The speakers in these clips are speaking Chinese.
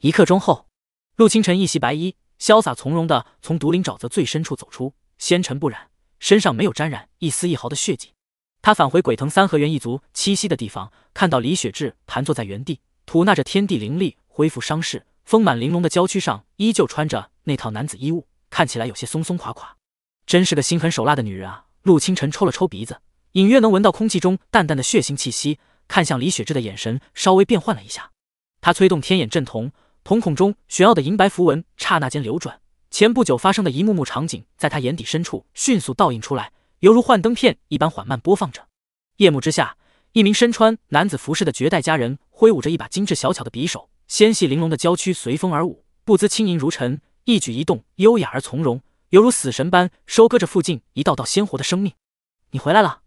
一刻钟后，陆清晨一袭白衣，潇洒从容地从毒林沼泽最深处走出，纤尘不染，身上没有沾染一丝一毫的血迹。他返回鬼藤三合猿一族栖息的地方，看到李雪志盘坐在原地，吐纳着天地灵力恢复伤势。丰满玲珑的娇躯上依旧穿着那套男子衣物，看起来有些松松垮垮。真是个心狠手辣的女人啊！陆清晨抽了抽鼻子，隐约能闻到空气中淡淡的血腥气息。看向李雪志的眼神稍微变换了一下，他催动天眼阵瞳。瞳孔中玄奥的银白符文刹那间流转，前不久发生的一幕幕场景在他眼底深处迅速倒映出来，犹如幻灯片一般缓慢播放着。夜幕之下，一名身穿男子服饰的绝代佳人挥舞着一把精致小巧的匕首，纤细玲珑的娇躯随风而舞，步姿轻盈如尘，一举一动优雅而从容，犹如死神般收割着附近一道道鲜活的生命。你回来了，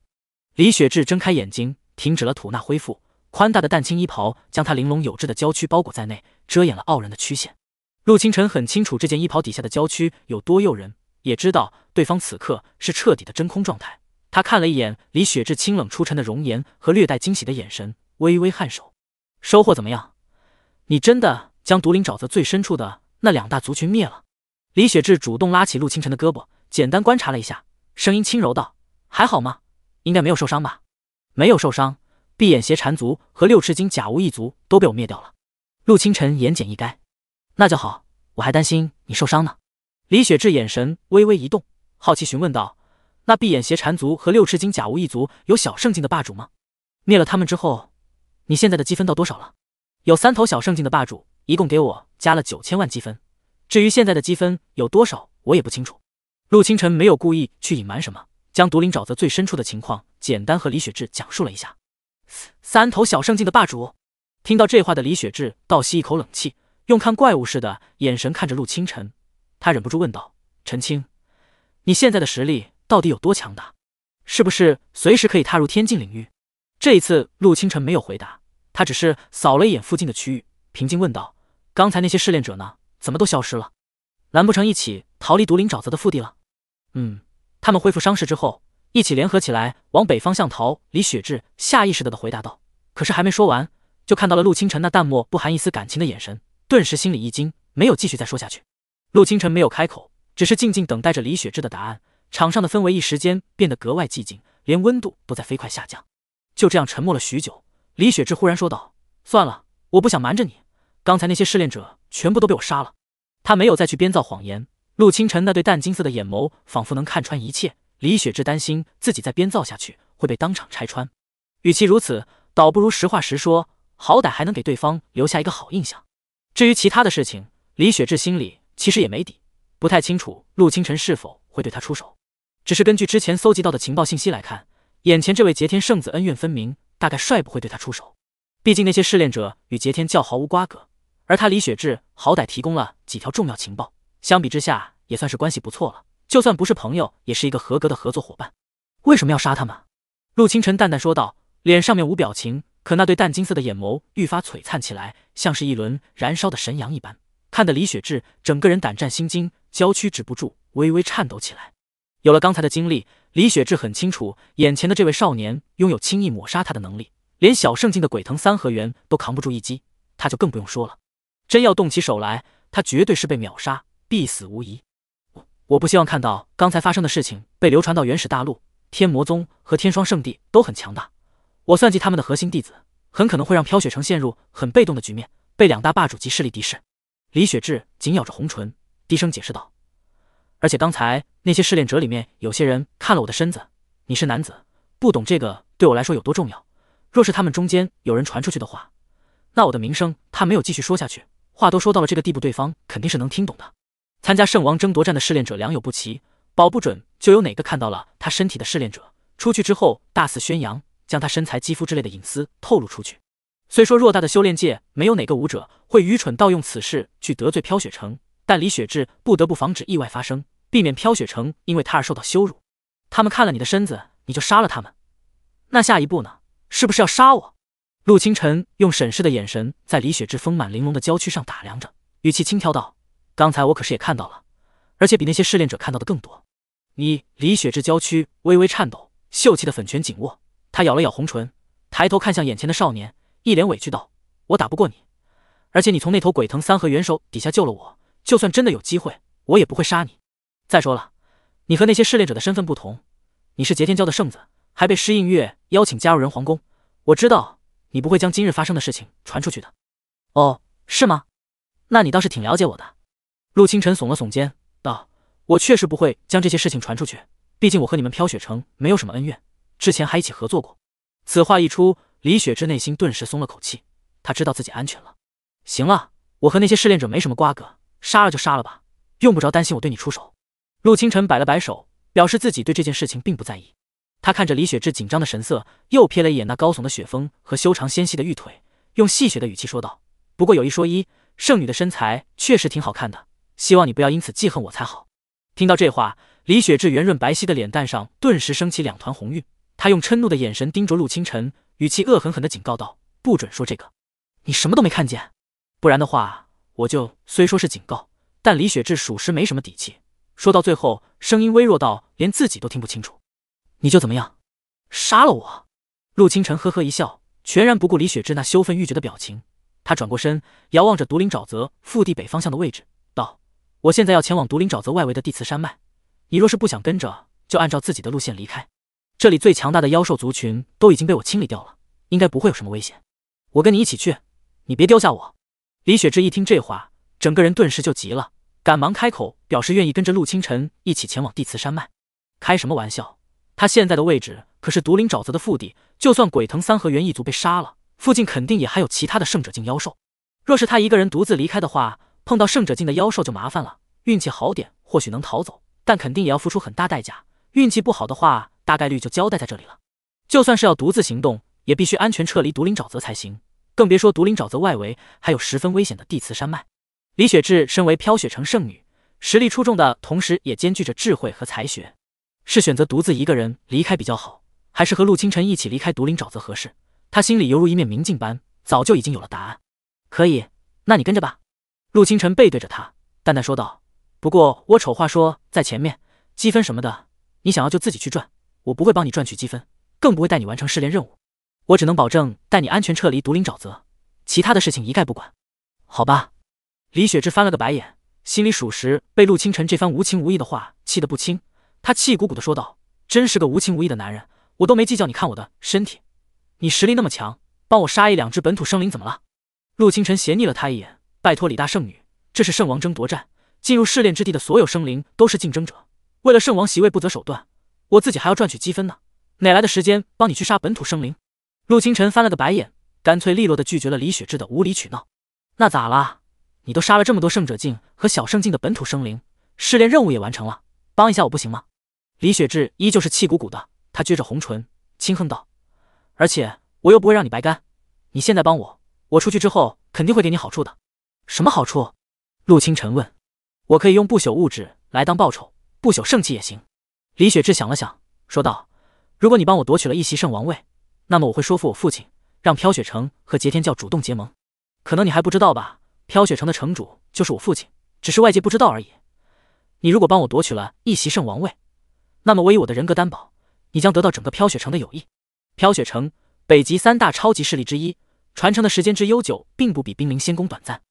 李雪志睁开眼睛，停止了吐纳，恢复。宽大的淡青衣袍将他玲珑有致的娇躯包裹在内，遮掩了傲人的曲线。陆清晨很清楚这件衣袍底下的娇躯有多诱人，也知道对方此刻是彻底的真空状态。他看了一眼李雪志清冷出尘的容颜和略带惊喜的眼神，微微颔首：“收获怎么样？你真的将毒林沼泽最深处的那两大族群灭了？”李雪志主动拉起陆清晨的胳膊，简单观察了一下，声音轻柔道：“还好吗？应该没有受伤吧？”“没有受伤。”闭眼邪缠足和六翅金甲无翼族都被我灭掉了。陆清晨言简意赅，那就好，我还担心你受伤呢。李雪志眼神微微一动，好奇询问道：“那闭眼邪缠足和六翅金甲无翼族有小圣境的霸主吗？灭了他们之后，你现在的积分到多少了？有三头小圣境的霸主，一共给我加了九千万积分。至于现在的积分有多少，我也不清楚。”陆清晨没有故意去隐瞒什么，将毒灵沼泽最深处的情况简单和李雪志讲述了一下。三头小圣境的霸主，听到这话的李雪志倒吸一口冷气，用看怪物似的眼神看着陆清晨，他忍不住问道：“陈青，你现在的实力到底有多强大？是不是随时可以踏入天境领域？”这一次，陆清晨没有回答，他只是扫了一眼附近的区域，平静问道：“刚才那些试炼者呢？怎么都消失了？难不成一起逃离毒灵沼泽的腹地了？”“嗯，他们恢复伤势之后。”一起联合起来往北方向逃。李雪志下意识的回答道：“可是还没说完，就看到了陆清晨那淡漠不含一丝感情的眼神，顿时心里一惊，没有继续再说下去。”陆清晨没有开口，只是静静等待着李雪志的答案。场上的氛围一时间变得格外寂静，连温度都在飞快下降。就这样沉默了许久，李雪志忽然说道：“算了，我不想瞒着你，刚才那些试炼者全部都被我杀了。”他没有再去编造谎言。陆清晨那对淡金色的眼眸仿佛能看穿一切。李雪志担心自己再编造下去会被当场拆穿，与其如此，倒不如实话实说，好歹还能给对方留下一个好印象。至于其他的事情，李雪志心里其实也没底，不太清楚陆清晨是否会对他出手。只是根据之前搜集到的情报信息来看，眼前这位劫天圣子恩怨分明，大概率不会对他出手。毕竟那些试炼者与劫天教毫无瓜葛，而他李雪志好歹提供了几条重要情报，相比之下也算是关系不错了。就算不是朋友，也是一个合格的合作伙伴。为什么要杀他们？陆清晨淡淡说道，脸上面无表情，可那对淡金色的眼眸愈发璀璨起来，像是一轮燃烧的神阳一般，看得李雪志整个人胆战心惊，娇躯止不住微微颤抖起来。有了刚才的经历，李雪志很清楚，眼前的这位少年拥有轻易抹杀他的能力，连小圣境的鬼藤三合元都扛不住一击，他就更不用说了。真要动起手来，他绝对是被秒杀，必死无疑。我不希望看到刚才发生的事情被流传到原始大陆。天魔宗和天霜圣地都很强大，我算计他们的核心弟子，很可能会让飘雪城陷入很被动的局面，被两大霸主级势力敌视。李雪志紧咬着红唇，低声解释道：“而且刚才那些试炼者里面，有些人看了我的身子。你是男子，不懂这个，对我来说有多重要。若是他们中间有人传出去的话，那我的名声……”他没有继续说下去，话都说到了这个地步，对方肯定是能听懂的。参加圣王争夺战的试炼者良莠不齐，保不准就有哪个看到了他身体的试炼者出去之后大肆宣扬，将他身材、肌肤之类的隐私透露出去。虽说偌大的修炼界没有哪个武者会愚蠢盗用此事去得罪飘雪城，但李雪志不得不防止意外发生，避免飘雪城因为他而受到羞辱。他们看了你的身子，你就杀了他们。那下一步呢？是不是要杀我？陆清晨用审视的眼神在李雪志丰满玲珑的娇躯上打量着，语气轻佻道。刚才我可是也看到了，而且比那些试炼者看到的更多。你，李雪之娇躯微微颤抖，秀气的粉拳紧握，她咬了咬红唇，抬头看向眼前的少年，一脸委屈道：“我打不过你，而且你从那头鬼藤三合元首底下救了我，就算真的有机会，我也不会杀你。再说了，你和那些试炼者的身份不同，你是劫天骄的圣子，还被施映月邀请加入人皇宫。我知道你不会将今日发生的事情传出去的。”哦，是吗？那你倒是挺了解我的。陆清晨耸了耸肩，道：“我确实不会将这些事情传出去，毕竟我和你们飘雪城没有什么恩怨，之前还一起合作过。”此话一出，李雪芝内心顿时松了口气，她知道自己安全了。行了，我和那些试炼者没什么瓜葛，杀了就杀了吧，用不着担心我对你出手。”陆清晨摆了摆手，表示自己对这件事情并不在意。他看着李雪芝紧张的神色，又瞥了一眼那高耸的雪峰和修长纤细的玉腿，用戏谑的语气说道：“不过有一说一，圣女的身材确实挺好看的。”希望你不要因此记恨我才好。听到这话，李雪志圆润白皙的脸蛋上顿时升起两团红晕，他用嗔怒的眼神盯着陆清晨，语气恶狠狠地警告道：“不准说这个！你什么都没看见，不然的话，我就……虽说是警告，但李雪志属实没什么底气。”说到最后，声音微弱到连自己都听不清楚。“你就怎么样？杀了我？”陆清晨呵呵一笑，全然不顾李雪志那羞愤欲绝的表情，他转过身，遥望着独林沼泽腹地北方向的位置，道。我现在要前往独林沼泽外围的地磁山脉，你若是不想跟着，就按照自己的路线离开。这里最强大的妖兽族群都已经被我清理掉了，应该不会有什么危险。我跟你一起去，你别丢下我。李雪芝一听这话，整个人顿时就急了，赶忙开口表示愿意跟着陆清晨一起前往地磁山脉。开什么玩笑？他现在的位置可是独林沼泽的腹地，就算鬼藤三合元一族被杀了，附近肯定也还有其他的圣者境妖兽。若是他一个人独自离开的话，碰到圣者境的妖兽就麻烦了，运气好点或许能逃走，但肯定也要付出很大代价。运气不好的话，大概率就交代在这里了。就算是要独自行动，也必须安全撤离独林沼泽才行。更别说独林沼泽外围还有十分危险的地磁山脉。李雪志身为飘雪城圣女，实力出众的同时，也兼具着智慧和才学，是选择独自一个人离开比较好，还是和陆清晨一起离开独林沼泽合适？他心里犹如一面明镜般，早就已经有了答案。可以，那你跟着吧。陆清晨背对着他，淡淡说道：“不过我丑话说在前面，积分什么的，你想要就自己去赚，我不会帮你赚取积分，更不会带你完成试炼任务。我只能保证带你安全撤离毒林沼泽，其他的事情一概不管，好吧？”李雪芝翻了个白眼，心里属实被陆清晨这番无情无义的话气得不轻。她气鼓鼓地说道：“真是个无情无义的男人，我都没计较你看我的身体，你实力那么强，帮我杀一两只本土生灵怎么了？”陆清晨斜睨了他一眼。拜托李大圣女，这是圣王争夺战，进入试炼之地的所有生灵都是竞争者，为了圣王席位不择手段。我自己还要赚取积分呢，哪来的时间帮你去杀本土生灵？陆清晨翻了个白眼，干脆利落的拒绝了李雪芝的无理取闹。那咋了？你都杀了这么多圣者境和小圣境的本土生灵，试炼任务也完成了，帮一下我不行吗？李雪志依旧是气鼓鼓的，她撅着红唇，轻哼道：“而且我又不会让你白干，你现在帮我，我出去之后肯定会给你好处的。”什么好处？陆清晨问。我可以用不朽物质来当报酬，不朽圣器也行。李雪志想了想，说道：“如果你帮我夺取了一席圣王位，那么我会说服我父亲，让飘雪城和截天教主动结盟。可能你还不知道吧，飘雪城的城主就是我父亲，只是外界不知道而已。你如果帮我夺取了一席圣王位，那么我以我的人格担保，你将得到整个飘雪城的友谊。飘雪城，北极三大超级势力之一，传承的时间之悠久，并不比冰凌仙宫短暂。”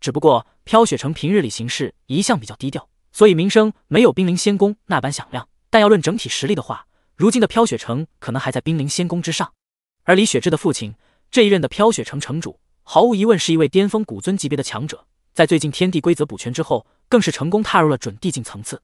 只不过飘雪城平日里行事一向比较低调，所以名声没有冰临仙宫那般响亮。但要论整体实力的话，如今的飘雪城可能还在冰临仙宫之上。而李雪志的父亲这一任的飘雪城城主，毫无疑问是一位巅峰古尊级别的强者。在最近天地规则补全之后，更是成功踏入了准地境层次。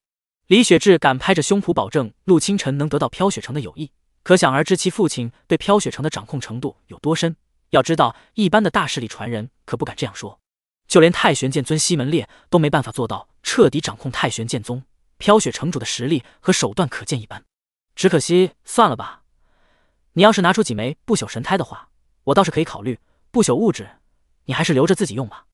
李雪志敢拍着胸脯保证陆清晨能得到飘雪城的友谊，可想而知其父亲对飘雪城的掌控程度有多深。要知道，一般的大势力传人可不敢这样说。就连太玄剑尊西门烈都没办法做到彻底掌控太玄剑宗，飘雪城主的实力和手段可见一斑。只可惜，算了吧。你要是拿出几枚不朽神胎的话，我倒是可以考虑不朽物质。你还是留着自己用吧。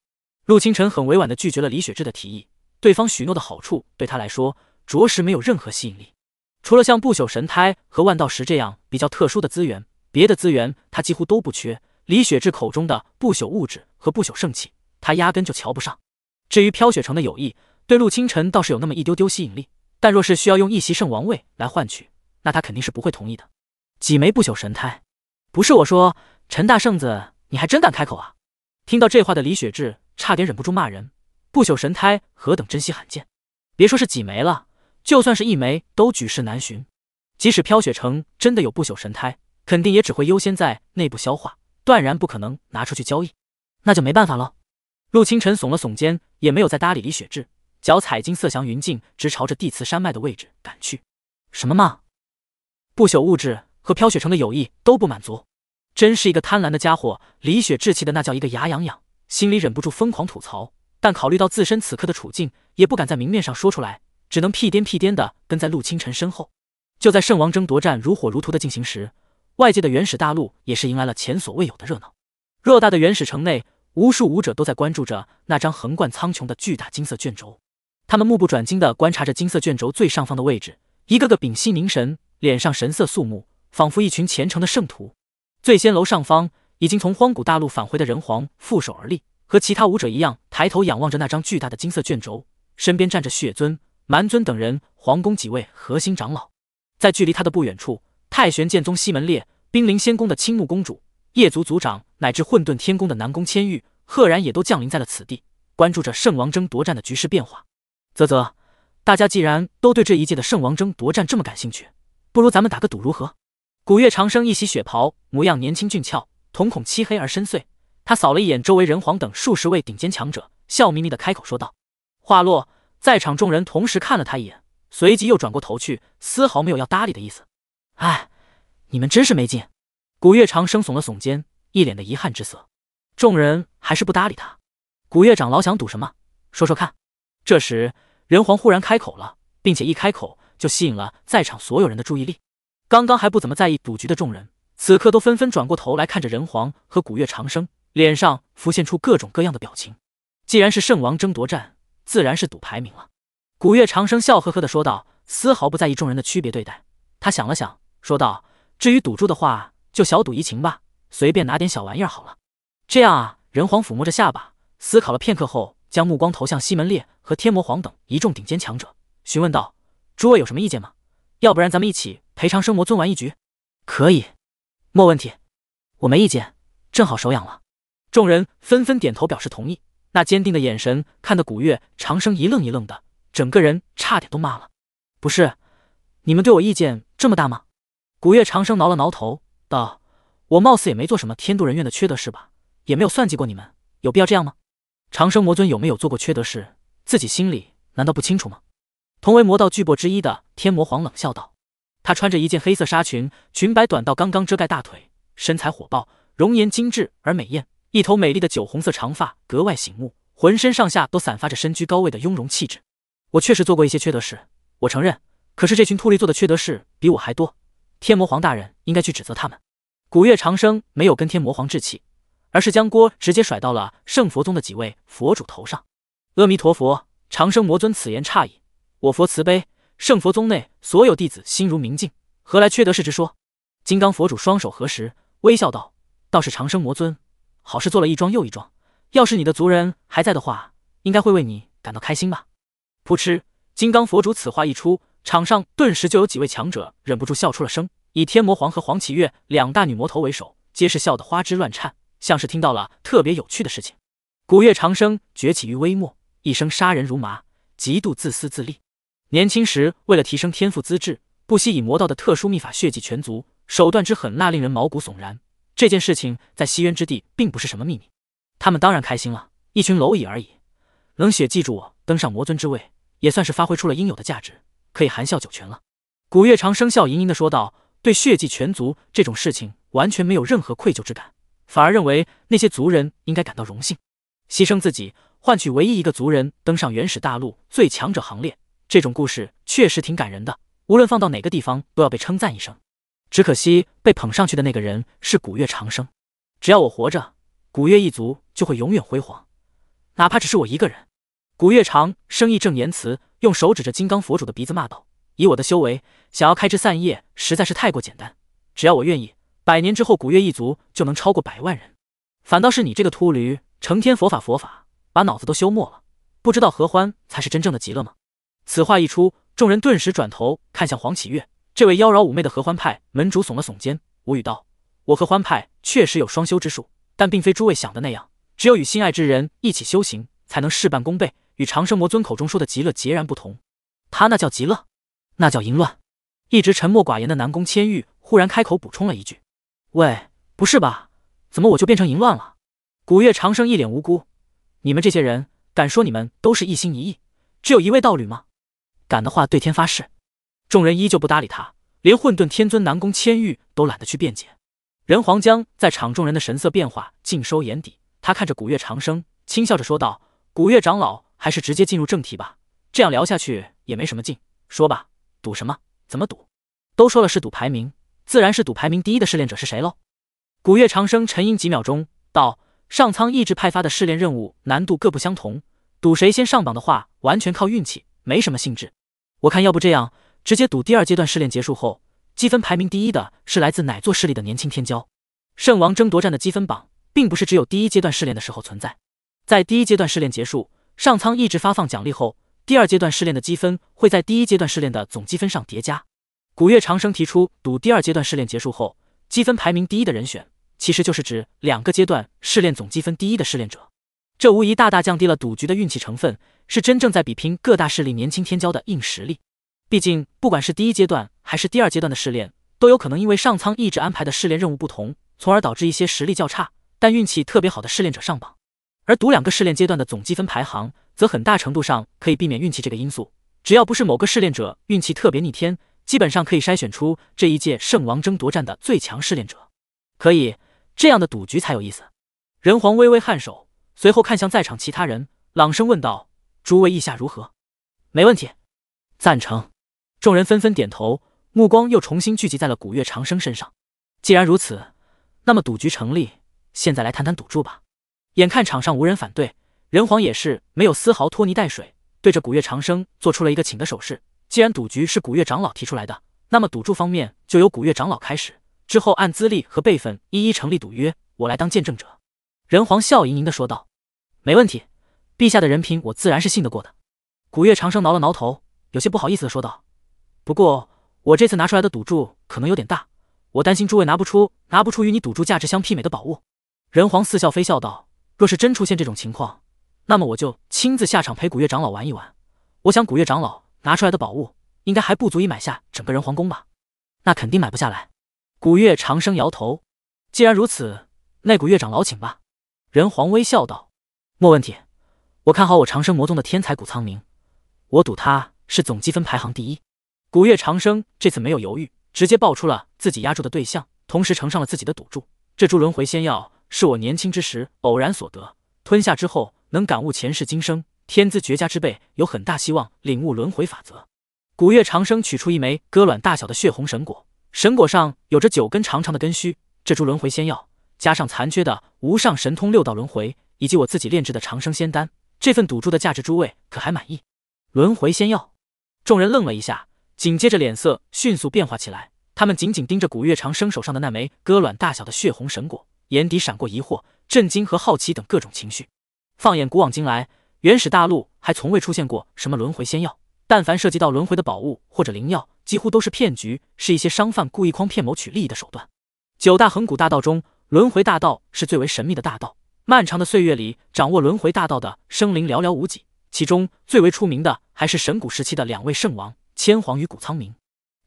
陆清晨很委婉的拒绝了李雪芝的提议，对方许诺的好处对他来说着实没有任何吸引力。除了像不朽神胎和万道石这样比较特殊的资源，别的资源他几乎都不缺。李雪芝口中的不朽物质和不朽圣器。他压根就瞧不上。至于飘雪城的友谊，对陆清晨倒是有那么一丢丢吸引力，但若是需要用一席圣王位来换取，那他肯定是不会同意的。几枚不朽神胎，不是我说，陈大圣子，你还真敢开口啊！听到这话的李雪志差点忍不住骂人。不朽神胎何等珍惜罕见，别说是几枚了，就算是一枚都举世难寻。即使飘雪城真的有不朽神胎，肯定也只会优先在内部消化，断然不可能拿出去交易。那就没办法了。陆清晨耸了耸肩，也没有再搭理李雪志，脚踩金色祥云镜，直朝着地磁山脉的位置赶去。什么嘛！不朽物质和飘雪城的友谊都不满足，真是一个贪婪的家伙！李雪志气的那叫一个牙痒痒，心里忍不住疯狂吐槽，但考虑到自身此刻的处境，也不敢在明面上说出来，只能屁颠屁颠的跟在陆清晨身后。就在圣王争夺战如火如荼的进行时，外界的原始大陆也是迎来了前所未有的热闹。偌大的原始城内。无数武者都在关注着那张横贯苍穹的巨大金色卷轴，他们目不转睛地观察着金色卷轴最上方的位置，一个个屏息凝神，脸上神色肃穆，仿佛一群虔诚的圣徒。醉仙楼上方，已经从荒古大陆返回的人皇负手而立，和其他武者一样，抬头仰望着那张巨大的金色卷轴，身边站着血尊、蛮尊等人，皇宫几位核心长老，在距离他的不远处，太玄剑宗西门烈、冰凌仙宫的青木公主。叶族族长乃至混沌天宫的南宫千玉，赫然也都降临在了此地，关注着圣王争夺战的局势变化。啧啧，大家既然都对这一届的圣王争夺战这么感兴趣，不如咱们打个赌如何？古月长生一袭血袍，模样年轻俊俏，瞳孔漆黑而深邃。他扫了一眼周围人皇等数十位顶尖强者，笑眯眯的开口说道。话落，在场众人同时看了他一眼，随即又转过头去，丝毫没有要搭理的意思。哎，你们真是没劲。古月长生耸了耸肩，一脸的遗憾之色。众人还是不搭理他。古月长老想赌什么？说说看。这时，人皇忽然开口了，并且一开口就吸引了在场所有人的注意力。刚刚还不怎么在意赌局的众人，此刻都纷纷转过头来看着人皇和古月长生，脸上浮现出各种各样的表情。既然是圣王争夺战，自然是赌排名了。古月长生笑呵呵的说道，丝毫不在意众人的区别对待。他想了想，说道：“至于赌注的话……”就小赌怡情吧，随便拿点小玩意儿好了。这样啊，人皇抚摸着下巴，思考了片刻后，将目光投向西门烈和天魔皇等一众顶尖强者，询问道：“诸位有什么意见吗？要不然咱们一起陪长生魔尊玩一局？”可以，没问题，我没意见，正好手痒了。众人纷纷点头表示同意，那坚定的眼神看得古月长生一愣一愣的，整个人差点都麻了。不是，你们对我意见这么大吗？古月长生挠了挠头。道：“我貌似也没做什么天妒人怨的缺德事吧，也没有算计过你们，有必要这样吗？长生魔尊有没有做过缺德事，自己心里难道不清楚吗？”同为魔道巨擘之一的天魔皇冷笑道：“他穿着一件黑色纱裙，裙摆短到刚刚遮盖大腿，身材火爆，容颜精致而美艳，一头美丽的酒红色长发格外醒目，浑身上下都散发着身居高位的雍容气质。我确实做过一些缺德事，我承认，可是这群秃驴做的缺德事比我还多。”天魔皇大人应该去指责他们。古月长生没有跟天魔皇置气，而是将锅直接甩到了圣佛宗的几位佛主头上。阿弥陀佛，长生魔尊此言差矣，我佛慈悲，圣佛宗内所有弟子心如明镜，何来缺德事之说？金刚佛主双手合十，微笑道：“倒是长生魔尊，好事做了一桩又一桩。要是你的族人还在的话，应该会为你感到开心吧？”扑哧，金刚佛主此话一出。场上顿时就有几位强者忍不住笑出了声，以天魔皇和黄启月两大女魔头为首，皆是笑得花枝乱颤，像是听到了特别有趣的事情。古月长生崛起于微末，一生杀人如麻，极度自私自利。年轻时为了提升天赋资质，不惜以魔道的特殊秘法血祭全族，手段之狠辣令人毛骨悚然。这件事情在西渊之地并不是什么秘密，他们当然开心了。一群蝼蚁而已，冷血记住我登上魔尊之位，也算是发挥出了应有的价值。可以含笑九泉了，古月长生笑盈盈的说道：“对血祭全族这种事情，完全没有任何愧疚之感，反而认为那些族人应该感到荣幸，牺牲自己换取唯一一个族人登上原始大陆最强者行列，这种故事确实挺感人的，无论放到哪个地方都要被称赞一声。只可惜被捧上去的那个人是古月长生，只要我活着，古月一族就会永远辉煌，哪怕只是我一个人。”古月长生义正言辞。用手指着金刚佛主的鼻子骂道：“以我的修为，想要开枝散叶，实在是太过简单。只要我愿意，百年之后，古月一族就能超过百万人。反倒是你这个秃驴，成天佛法佛法，把脑子都修没了，不知道合欢才是真正的极乐吗？”此话一出，众人顿时转头看向黄启月，这位妖娆妩媚的合欢派门主耸了耸肩，无语道：“我和欢派确实有双修之术，但并非诸位想的那样，只有与心爱之人一起修行，才能事半功倍。”与长生魔尊口中说的极乐截然不同，他那叫极乐，那叫淫乱。一直沉默寡言的南宫千玉忽然开口补充了一句：“喂，不是吧？怎么我就变成淫乱了？”古月长生一脸无辜：“你们这些人敢说你们都是一心一意，只有一位道侣吗？敢的话，对天发誓！”众人依旧不搭理他，连混沌天尊南宫千玉都懒得去辩解。任皇江在场众人的神色变化尽收眼底，他看着古月长生，轻笑着说道：“古月长老。”还是直接进入正题吧，这样聊下去也没什么劲。说吧，赌什么？怎么赌？都说了是赌排名，自然是赌排名第一的试炼者是谁喽。古月长生沉吟几秒钟，道：“上苍意志派发的试炼任务难度各不相同，赌谁先上榜的话，完全靠运气，没什么性质。我看要不这样，直接赌第二阶段试炼结束后积分排名第一的是来自哪座势力的年轻天骄。圣王争夺战的积分榜并不是只有第一阶段试炼的时候存在，在第一阶段试炼结束。”上苍意志发放奖励后，第二阶段试炼的积分会在第一阶段试炼的总积分上叠加。古月长生提出赌第二阶段试炼结束后，积分排名第一的人选，其实就是指两个阶段试炼总积分第一的试炼者。这无疑大大降低了赌局的运气成分，是真正在比拼各大势力年轻天骄的硬实力。毕竟，不管是第一阶段还是第二阶段的试炼，都有可能因为上苍意志安排的试炼任务不同，从而导致一些实力较差但运气特别好的试炼者上榜。而赌两个试炼阶段的总积分排行，则很大程度上可以避免运气这个因素。只要不是某个试炼者运气特别逆天，基本上可以筛选出这一届圣王争夺战的最强试炼者。可以，这样的赌局才有意思。仁皇微微颔首，随后看向在场其他人，朗声问道：“诸位意下如何？”“没问题。”“赞成。”众人纷纷点头，目光又重新聚集在了古月长生身上。既然如此，那么赌局成立。现在来谈谈赌注吧。眼看场上无人反对，人皇也是没有丝毫拖泥带水，对着古月长生做出了一个请的手势。既然赌局是古月长老提出来的，那么赌注方面就由古月长老开始，之后按资历和辈分一一成立赌约，我来当见证者。人皇笑盈盈的说道：“没问题，陛下的人品我自然是信得过的。”古月长生挠了挠头，有些不好意思的说道：“不过我这次拿出来的赌注可能有点大，我担心诸位拿不出拿不出与你赌注价值相媲美的宝物。”人皇似笑非笑道。若是真出现这种情况，那么我就亲自下场陪古月长老玩一玩。我想古月长老拿出来的宝物，应该还不足以买下整个人皇宫吧？那肯定买不下来。古月长生摇头。既然如此，那古月长老请吧。仁皇微笑道：“莫问题，我看好我长生魔宗的天才古苍明，我赌他是总积分排行第一。”古月长生这次没有犹豫，直接报出了自己压住的对象，同时呈上了自己的赌注：这株轮回仙药。是我年轻之时偶然所得，吞下之后能感悟前世今生，天资绝佳之辈有很大希望领悟轮回法则。古月长生取出一枚鸽卵大小的血红神果，神果上有着九根长长的根须。这株轮回仙药，加上残缺的无上神通六道轮回，以及我自己炼制的长生仙丹，这份赌注的价值，诸位可还满意？轮回仙药，众人愣了一下，紧接着脸色迅速变化起来，他们紧紧盯着古月长生手上的那枚鸽卵大小的血红神果。眼底闪过疑惑、震惊和好奇等各种情绪。放眼古往今来，原始大陆还从未出现过什么轮回仙药。但凡涉及到轮回的宝物或者灵药，几乎都是骗局，是一些商贩故意诓骗、谋取利益的手段。九大恒古大道中，轮回大道是最为神秘的大道。漫长的岁月里，掌握轮回大道的生灵寥寥无几。其中最为出名的还是神古时期的两位圣王千皇与谷苍冥。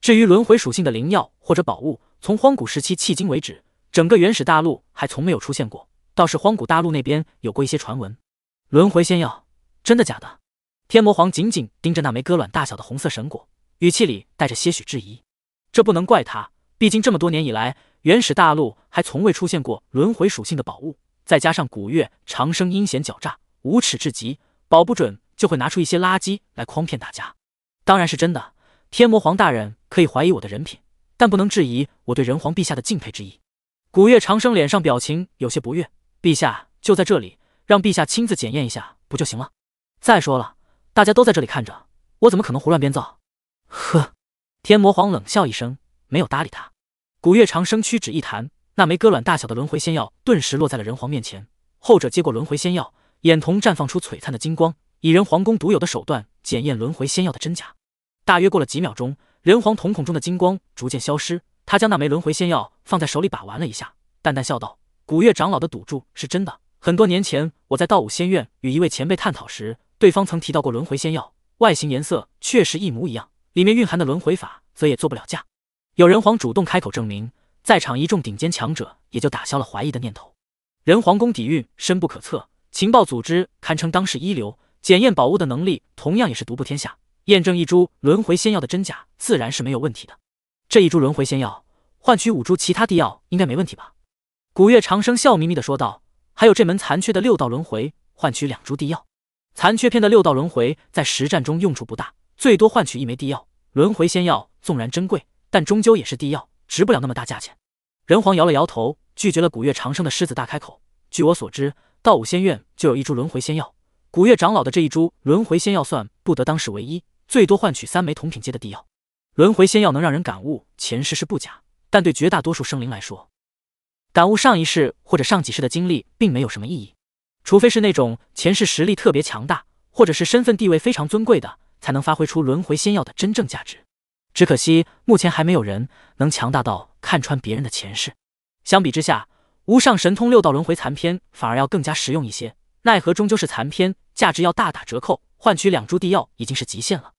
至于轮回属性的灵药或者宝物，从荒古时期迄今为止。整个原始大陆还从没有出现过，倒是荒古大陆那边有过一些传闻。轮回仙药，真的假的？天魔皇紧紧盯着那枚鸽卵大小的红色神果，语气里带着些许质疑。这不能怪他，毕竟这么多年以来，原始大陆还从未出现过轮回属性的宝物。再加上古月长生阴险狡诈、无耻至极，保不准就会拿出一些垃圾来诓骗大家。当然是真的，天魔皇大人可以怀疑我的人品，但不能质疑我对人皇陛下的敬佩之意。古月长生脸上表情有些不悦，陛下就在这里，让陛下亲自检验一下不就行了？再说了，大家都在这里看着，我怎么可能胡乱编造？呵！天魔皇冷笑一声，没有搭理他。古月长生屈指一弹，那枚割卵大小的轮回仙药顿时落在了人皇面前。后者接过轮回仙药，眼瞳绽放出璀璨的金光，以人皇宫独有的手段检验轮回仙药的真假。大约过了几秒钟，人皇瞳孔中的金光逐渐消失。他将那枚轮回仙药放在手里把玩了一下，淡淡笑道：“古月长老的赌注是真的。很多年前，我在道武仙院与一位前辈探讨时，对方曾提到过轮回仙药，外形颜色确实一模一样，里面蕴含的轮回法则也做不了假。”有人皇主动开口证明，在场一众顶尖强者也就打消了怀疑的念头。人皇宫底蕴深不可测，情报组织堪称当世一流，检验宝物的能力同样也是独步天下。验证一株轮回仙药的真假，自然是没有问题的。这一株轮回仙药，换取五株其他地药应该没问题吧？古月长生笑眯眯地说道。还有这门残缺的六道轮回，换取两株地药。残缺篇的六道轮回在实战中用处不大，最多换取一枚地药。轮回仙药纵然珍贵，但终究也是地药，值不了那么大价钱。仁皇摇了摇头，拒绝了古月长生的狮子大开口。据我所知，道武仙院就有一株轮回仙药，古月长老的这一株轮回仙药算不得当世唯一，最多换取三枚同品阶的地药。轮回仙药能让人感悟前世是不假，但对绝大多数生灵来说，感悟上一世或者上几世的经历并没有什么意义。除非是那种前世实力特别强大，或者是身份地位非常尊贵的，才能发挥出轮回仙药的真正价值。只可惜目前还没有人能强大到看穿别人的前世。相比之下，无上神通六道轮回残篇反而要更加实用一些。奈何终究是残篇，价值要大打折扣，换取两株地药已经是极限了。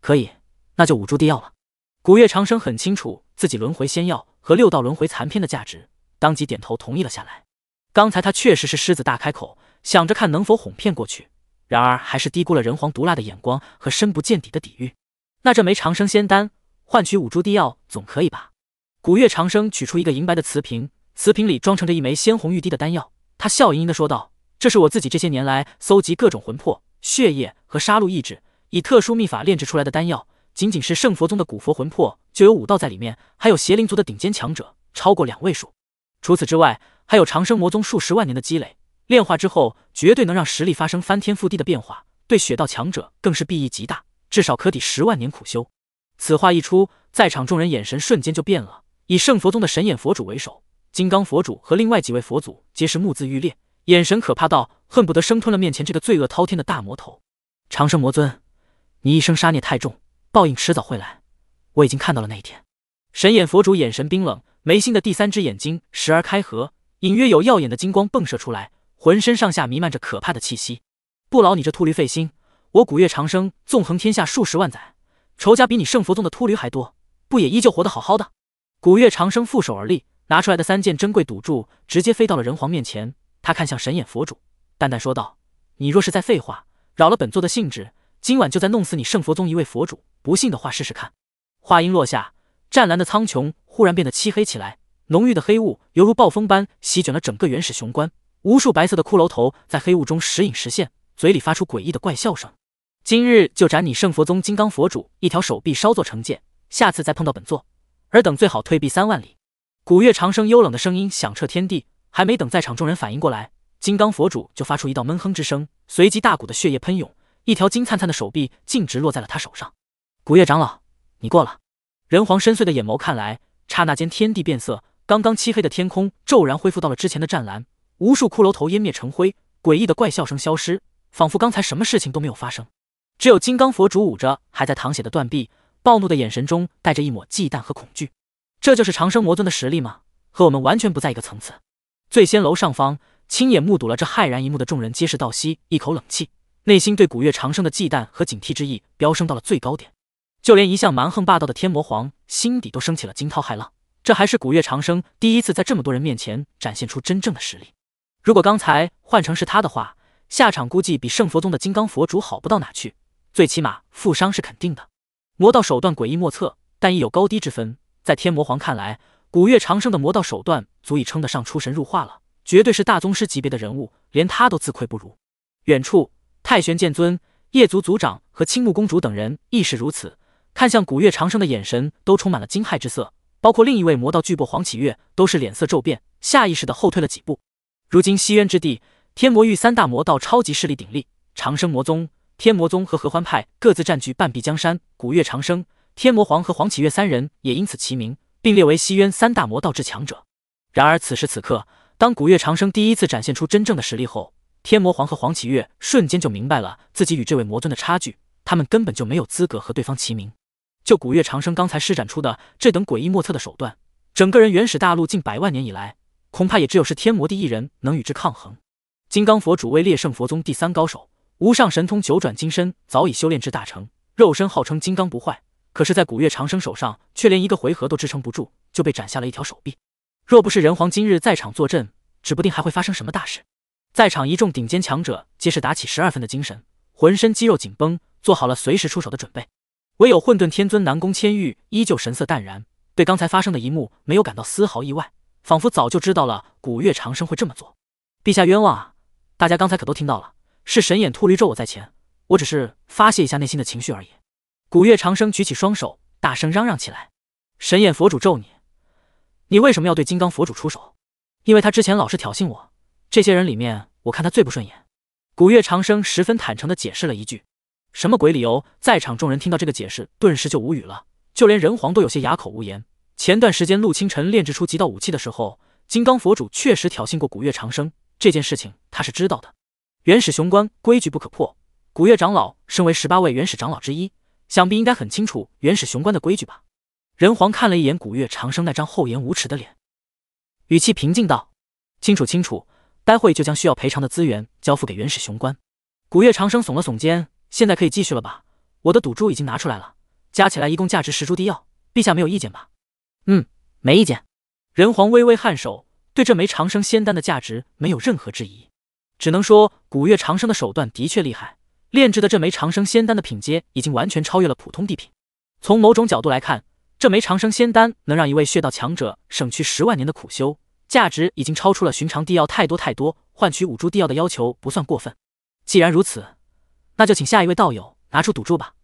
可以，那就五株地药了。古月长生很清楚自己轮回仙药和六道轮回残篇的价值，当即点头同意了下来。刚才他确实是狮子大开口，想着看能否哄骗过去，然而还是低估了人皇毒辣的眼光和深不见底的底蕴。那这枚长生仙丹，换取五株地药总可以吧？古月长生取出一个银白的瓷瓶，瓷瓶里装盛着一枚鲜红欲滴的丹药，他笑盈盈地说道：“这是我自己这些年来搜集各种魂魄、血液和杀戮意志，以特殊秘法炼制出来的丹药。”仅仅是圣佛宗的古佛魂魄就有武道在里面，还有邪灵族的顶尖强者超过两位数。除此之外，还有长生魔宗数十万年的积累，炼化之后绝对能让实力发生翻天覆地的变化，对雪道强者更是裨益极大，至少可抵十万年苦修。此话一出，在场众人眼神瞬间就变了。以圣佛宗的神眼佛主为首，金刚佛主和另外几位佛祖皆是目眦欲裂，眼神可怕到恨不得生吞了面前这个罪恶滔天的大魔头。长生魔尊，你一生杀孽太重。报应迟早会来，我已经看到了那一天。神眼佛主眼神冰冷，眉心的第三只眼睛时而开合，隐约有耀眼的金光迸射出来，浑身上下弥漫着可怕的气息。不劳你这秃驴费心，我古月长生纵横天下数十万载，仇家比你圣佛宗的秃驴还多，不也依旧活得好好的？古月长生负手而立，拿出来的三件珍贵赌注直接飞到了人皇面前。他看向神眼佛主，淡淡说道：“你若是在废话，扰了本座的兴致。”今晚就在弄死你！圣佛宗一位佛主，不信的话试试看。话音落下，湛蓝的苍穹忽然变得漆黑起来，浓郁的黑雾犹如暴风般席卷了整个原始雄关，无数白色的骷髅头在黑雾中时隐时现，嘴里发出诡异的怪笑声。今日就斩你圣佛宗金刚佛主一条手臂，稍作惩戒。下次再碰到本座，尔等最好退避三万里。古月长生幽冷的声音响彻天地，还没等在场众人反应过来，金刚佛主就发出一道闷哼之声，随即大股的血液喷涌。一条金灿灿的手臂径直落在了他手上，古月长老，你过了。人皇深邃的眼眸看来，刹那间天地变色，刚刚漆黑的天空骤然恢复到了之前的湛蓝，无数骷髅头湮灭成灰，诡异的怪笑声消失，仿佛刚才什么事情都没有发生。只有金刚佛主捂着还在淌血的断臂，暴怒的眼神中带着一抹忌惮和恐惧。这就是长生魔尊的实力吗？和我们完全不在一个层次。醉仙楼上方亲眼目睹了这骇然一幕的众人，皆是倒吸一口冷气。内心对古月长生的忌惮和警惕之意飙升到了最高点，就连一向蛮横霸道的天魔皇心底都升起了惊涛骇浪。这还是古月长生第一次在这么多人面前展现出真正的实力。如果刚才换成是他的话，下场估计比圣佛宗的金刚佛主好不到哪去，最起码负伤是肯定的。魔道手段诡异莫测，但亦有高低之分。在天魔皇看来，古月长生的魔道手段足以称得上出神入化了，绝对是大宗师级别的人物，连他都自愧不如。远处。太玄剑尊、叶族族长和青木公主等人亦是如此，看向古月长生的眼神都充满了惊骇之色。包括另一位魔道巨擘黄启月，都是脸色骤变，下意识的后退了几步。如今西渊之地，天魔域三大魔道超级势力鼎立，长生魔宗、天魔宗和合欢派各自占据半壁江山。古月长生、天魔皇和黄启月三人也因此齐名，并列为西渊三大魔道之强者。然而此时此刻，当古月长生第一次展现出真正的实力后，天魔皇和黄启月瞬间就明白了自己与这位魔尊的差距，他们根本就没有资格和对方齐名。就古月长生刚才施展出的这等诡异莫测的手段，整个人原始大陆近百万年以来，恐怕也只有是天魔帝一人能与之抗衡。金刚佛主位列圣佛宗第三高手，无上神通九转金身早已修炼至大成，肉身号称金刚不坏，可是，在古月长生手上却连一个回合都支撑不住，就被斩下了一条手臂。若不是人皇今日在场坐镇，指不定还会发生什么大事。在场一众顶尖强者皆是打起十二分的精神，浑身肌肉紧绷，做好了随时出手的准备。唯有混沌天尊南宫千玉依旧神色淡然，对刚才发生的一幕没有感到丝毫意外，仿佛早就知道了古月长生会这么做。陛下冤枉啊！大家刚才可都听到了，是神眼秃驴咒我在前，我只是发泄一下内心的情绪而已。古月长生举起双手，大声嚷嚷起来：“神眼佛主咒你，你为什么要对金刚佛主出手？因为他之前老是挑衅我。”这些人里面，我看他最不顺眼。古月长生十分坦诚的解释了一句：“什么鬼理由？”在场众人听到这个解释，顿时就无语了，就连仁皇都有些哑口无言。前段时间陆清晨炼制出极道武器的时候，金刚佛主确实挑衅过古月长生，这件事情他是知道的。原始雄关规矩不可破，古月长老身为十八位原始长老之一，想必应该很清楚原始雄关的规矩吧？仁皇看了一眼古月长生那张厚颜无耻的脸，语气平静道：“清楚，清楚。”待会就将需要赔偿的资源交付给原始雄关，古月长生耸了耸肩，现在可以继续了吧？我的赌注已经拿出来了，加起来一共价值十株地药，陛下没有意见吧？嗯，没意见。仁皇微微颔首，对这枚长生仙丹的价值没有任何质疑，只能说古月长生的手段的确厉害，炼制的这枚长生仙丹的品阶已经完全超越了普通地品。从某种角度来看，这枚长生仙丹能让一位血道强者省去十万年的苦修。价值已经超出了寻常地药太多太多，换取五株地药的要求不算过分。既然如此，那就请下一位道友拿出赌注吧。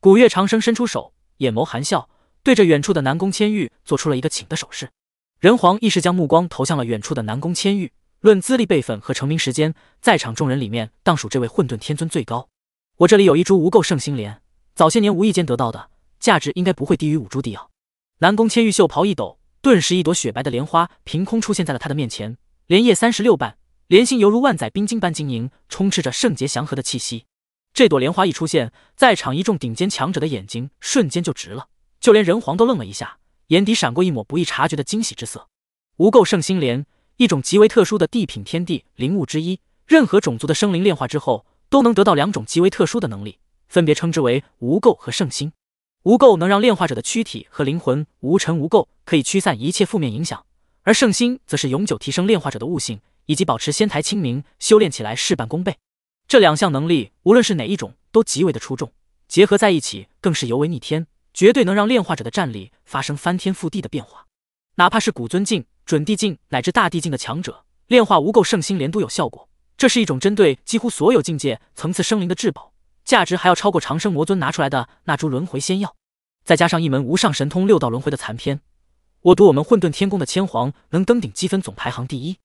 古月长生伸出手，眼眸含笑，对着远处的南宫千玉做出了一个请的手势。仁皇亦是将目光投向了远处的南宫千玉。论资历、辈分和成名时间，在场众人里面，当属这位混沌天尊最高。我这里有一株无垢圣心莲，早些年无意间得到的，价值应该不会低于五株地药。南宫千玉袖袍一抖。顿时，一朵雪白的莲花凭空出现在了他的面前。莲叶三十六瓣，莲心犹如万载冰晶般晶莹，充斥着圣洁祥和的气息。这朵莲花一出现，在场一众顶尖强者的眼睛瞬间就直了，就连人皇都愣了一下，眼底闪过一抹不易察觉的惊喜之色。无垢圣心莲，一种极为特殊的地品天地灵物之一。任何种族的生灵炼化之后，都能得到两种极为特殊的能力，分别称之为无垢和圣心。无垢能让炼化者的躯体和灵魂无尘无垢，可以驱散一切负面影响；而圣心则是永久提升炼化者的悟性，以及保持仙台清明，修炼起来事半功倍。这两项能力，无论是哪一种，都极为的出众，结合在一起更是尤为逆天，绝对能让炼化者的战力发生翻天覆地的变化。哪怕是古尊境、准地境乃至大地境的强者，炼化无垢圣心连都有效果。这是一种针对几乎所有境界层次生灵的至宝。价值还要超过长生魔尊拿出来的那株轮回仙药，再加上一门无上神通六道轮回的残篇，我赌我们混沌天宫的千皇能登顶积分总排行第一。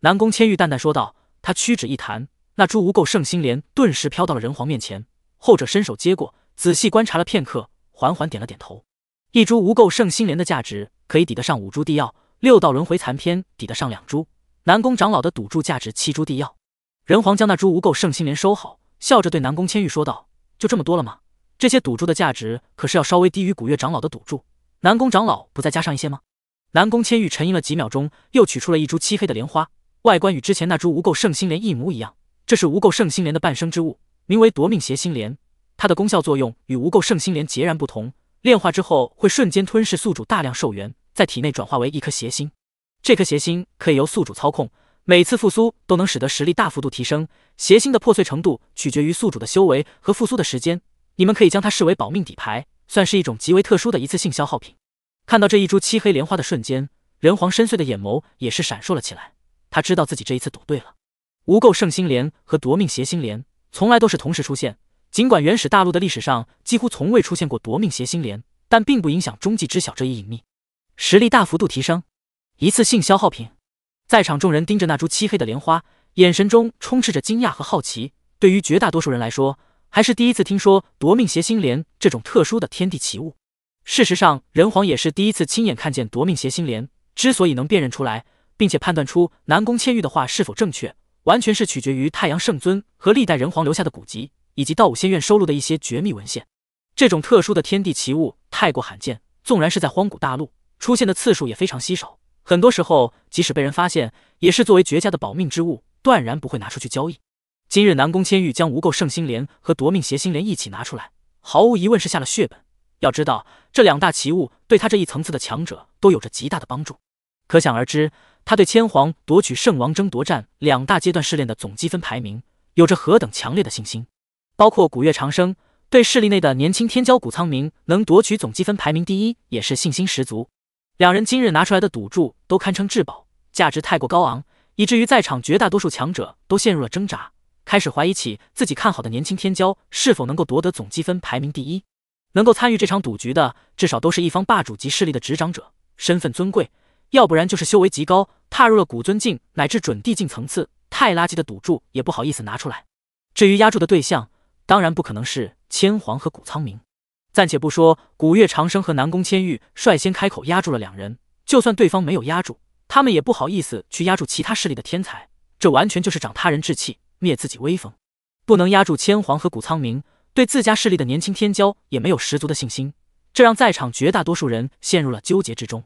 南宫千玉淡淡说道，他屈指一弹，那株无垢圣心莲顿时飘到了仁皇面前，后者伸手接过，仔细观察了片刻，缓缓点了点头。一株无垢圣心莲的价值可以抵得上五株地药，六道轮回残篇抵得上两株。南宫长老的赌注价值七株地药。仁皇将那株无垢圣心莲收好。笑着对南宫千玉说道：“就这么多了吗？这些赌注的价值可是要稍微低于古月长老的赌注。南宫长老不再加上一些吗？”南宫千玉沉吟了几秒钟，又取出了一株漆黑的莲花，外观与之前那株无垢圣心莲一模一样。这是无垢圣心莲的伴生之物，名为夺命邪心莲。它的功效作用与无垢圣心莲截然不同，炼化之后会瞬间吞噬宿主大量寿元，在体内转化为一颗邪心。这颗邪心可以由宿主操控。每次复苏都能使得实力大幅度提升，邪心的破碎程度取决于宿主的修为和复苏的时间。你们可以将它视为保命底牌，算是一种极为特殊的一次性消耗品。看到这一株漆黑莲花的瞬间，人皇深邃的眼眸也是闪烁了起来。他知道自己这一次赌对了。无垢圣心莲和夺命邪心莲从来都是同时出现。尽管原始大陆的历史上几乎从未出现过夺命邪心莲，但并不影响终极知晓这一隐秘。实力大幅度提升，一次性消耗品。在场众人盯着那株漆黑的莲花，眼神中充斥着惊讶和好奇。对于绝大多数人来说，还是第一次听说夺命邪心莲这种特殊的天地奇物。事实上，仁皇也是第一次亲眼看见夺命邪心莲。之所以能辨认出来，并且判断出南宫千玉的话是否正确，完全是取决于太阳圣尊和历代仁皇留下的古籍，以及道武仙院收录的一些绝密文献。这种特殊的天地奇物太过罕见，纵然是在荒古大陆，出现的次数也非常稀少。很多时候，即使被人发现，也是作为绝佳的保命之物，断然不会拿出去交易。今日南宫千玉将无垢圣心莲和夺命邪心莲一起拿出来，毫无疑问是下了血本。要知道，这两大奇物对他这一层次的强者都有着极大的帮助，可想而知，他对千皇夺取圣王争夺战两大阶段试炼的总积分排名有着何等强烈的信心。包括古月长生对势力内的年轻天骄古苍明能夺取总积分排名第一，也是信心十足。两人今日拿出来的赌注都堪称至宝，价值太过高昂，以至于在场绝大多数强者都陷入了挣扎，开始怀疑起自己看好的年轻天骄是否能够夺得总积分排名第一。能够参与这场赌局的，至少都是一方霸主级势力的执掌者，身份尊贵；要不然就是修为极高，踏入了古尊境乃至准帝境层次。太垃圾的赌注也不好意思拿出来。至于押注的对象，当然不可能是千皇和谷仓明。暂且不说古月长生和南宫千玉率先开口压住了两人，就算对方没有压住，他们也不好意思去压住其他势力的天才，这完全就是长他人志气，灭自己威风。不能压住千皇和谷仓明，对自家势力的年轻天骄也没有十足的信心，这让在场绝大多数人陷入了纠结之中。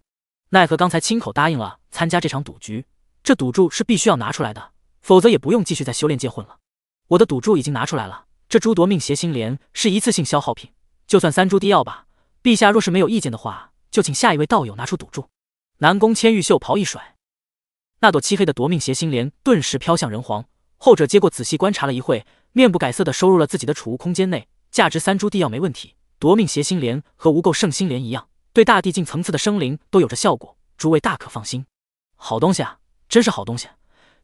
奈何刚才亲口答应了参加这场赌局，这赌注是必须要拿出来的，否则也不用继续在修炼界混了。我的赌注已经拿出来了，这诸夺命邪心莲是一次性消耗品。就算三株地药吧，陛下若是没有意见的话，就请下一位道友拿出赌注。南宫千玉袖袍一甩，那朵漆黑的夺命邪心莲顿时飘向人皇。后者接过，仔细观察了一会，面不改色的收入了自己的储物空间内。价值三株地药没问题。夺命邪心莲和无垢圣心莲一样，对大地境层次的生灵都有着效果，诸位大可放心。好东西啊，真是好东西！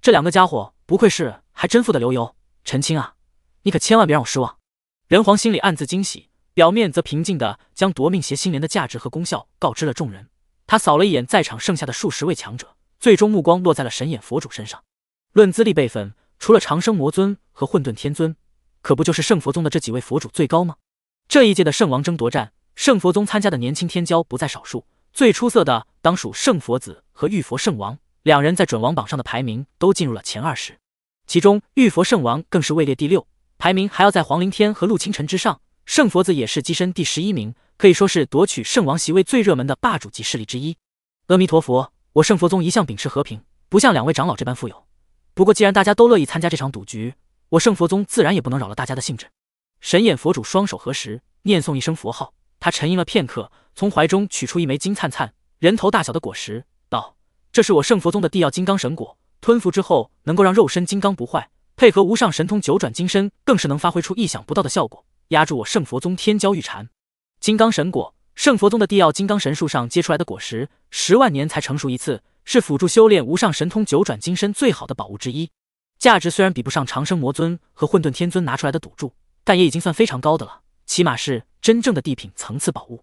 这两个家伙不愧是，还真富得流油。陈青啊，你可千万别让我失望。人皇心里暗自惊喜。表面则平静地将夺命邪心莲的价值和功效告知了众人。他扫了一眼在场剩下的数十位强者，最终目光落在了神眼佛主身上。论资历辈分，除了长生魔尊和混沌天尊，可不就是圣佛宗的这几位佛主最高吗？这一届的圣王争夺战，圣佛宗参加的年轻天骄不在少数，最出色的当属圣佛子和玉佛圣王，两人在准王榜上的排名都进入了前二十，其中玉佛圣王更是位列第六，排名还要在黄陵天和陆清晨之上。圣佛子也是跻身第十一名，可以说是夺取圣王席位最热门的霸主级势力之一。阿弥陀佛，我圣佛宗一向秉持和平，不像两位长老这般富有。不过，既然大家都乐意参加这场赌局，我圣佛宗自然也不能扰了大家的兴致。神眼佛主双手合十，念诵一声佛号。他沉吟了片刻，从怀中取出一枚金灿灿、人头大小的果实，道：“这是我圣佛宗的地药金刚神果，吞服之后能够让肉身金刚不坏，配合无上神通九转金身，更是能发挥出意想不到的效果。”压住我圣佛宗天骄玉蝉。金刚神果，圣佛宗的地奥金刚神树上结出来的果实，十万年才成熟一次，是辅助修炼无上神通九转金身最好的宝物之一。价值虽然比不上长生魔尊和混沌天尊拿出来的赌注，但也已经算非常高的了，起码是真正的地品层次宝物。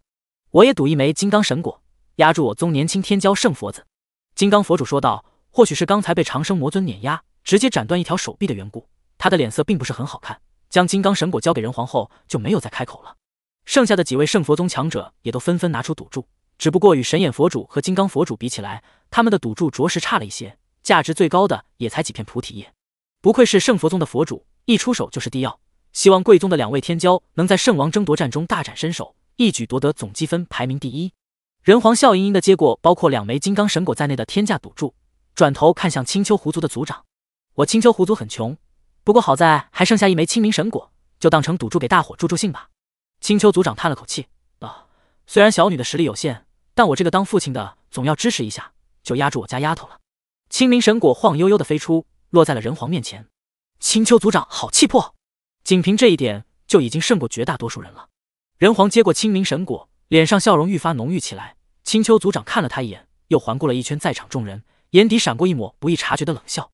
我也赌一枚金刚神果，压住我宗年轻天骄圣佛子。金刚佛主说道，或许是刚才被长生魔尊碾压，直接斩断一条手臂的缘故，他的脸色并不是很好看。将金刚神果交给仁皇后，就没有再开口了。剩下的几位圣佛宗强者也都纷纷拿出赌注，只不过与神眼佛主和金刚佛主比起来，他们的赌注着实差了一些，价值最高的也才几片菩提叶。不愧是圣佛宗的佛主，一出手就是地药。希望贵宗的两位天骄能在圣王争夺战中大展身手，一举夺得总积分排名第一。仁皇笑盈盈的接过包括两枚金刚神果在内的天价赌注，转头看向青丘狐族的族长：“我青丘狐族很穷。”不过好在还剩下一枚清明神果，就当成赌注给大伙助助兴吧。青丘族长叹了口气啊，虽然小女的实力有限，但我这个当父亲的总要支持一下，就压住我家丫头了。”清明神果晃悠悠地飞出，落在了人皇面前。青丘族长好气魄，仅凭这一点就已经胜过绝大多数人了。人皇接过清明神果，脸上笑容愈发浓郁起来。青丘族长看了他一眼，又环顾了一圈在场众人，眼底闪过一抹不易察觉的冷笑。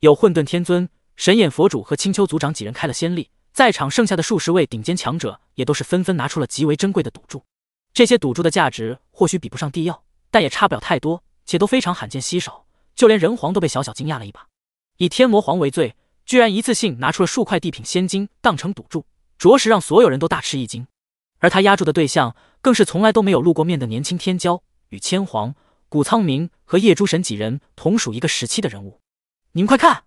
有混沌天尊。神眼佛主和青丘族长几人开了先例，在场剩下的数十位顶尖强者也都是纷纷拿出了极为珍贵的赌注。这些赌注的价值或许比不上地药，但也差不了太多，且都非常罕见稀少。就连人皇都被小小惊讶了一把，以天魔皇为最，居然一次性拿出了数块地品仙金当成赌注，着实让所有人都大吃一惊。而他押注的对象更是从来都没有露过面的年轻天骄与千皇谷苍明和夜诸神几人同属一个时期的人物。你们快看！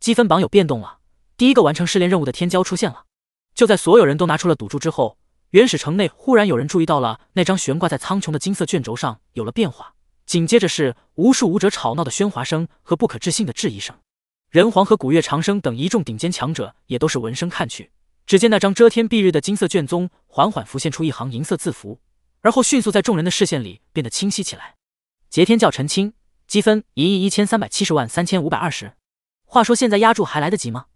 积分榜有变动了，第一个完成试炼任务的天骄出现了。就在所有人都拿出了赌注之后，原始城内忽然有人注意到了那张悬挂在苍穹的金色卷轴上有了变化。紧接着是无数武者吵闹的喧哗声和不可置信的质疑声。仁皇和古月长生等一众顶尖强者也都是闻声看去，只见那张遮天蔽日的金色卷宗缓缓浮现出一行银色字符，而后迅速在众人的视线里变得清晰起来。截天教陈清，积分一亿一千三百七十万三千五百二十。话说现在压住还来得及吗？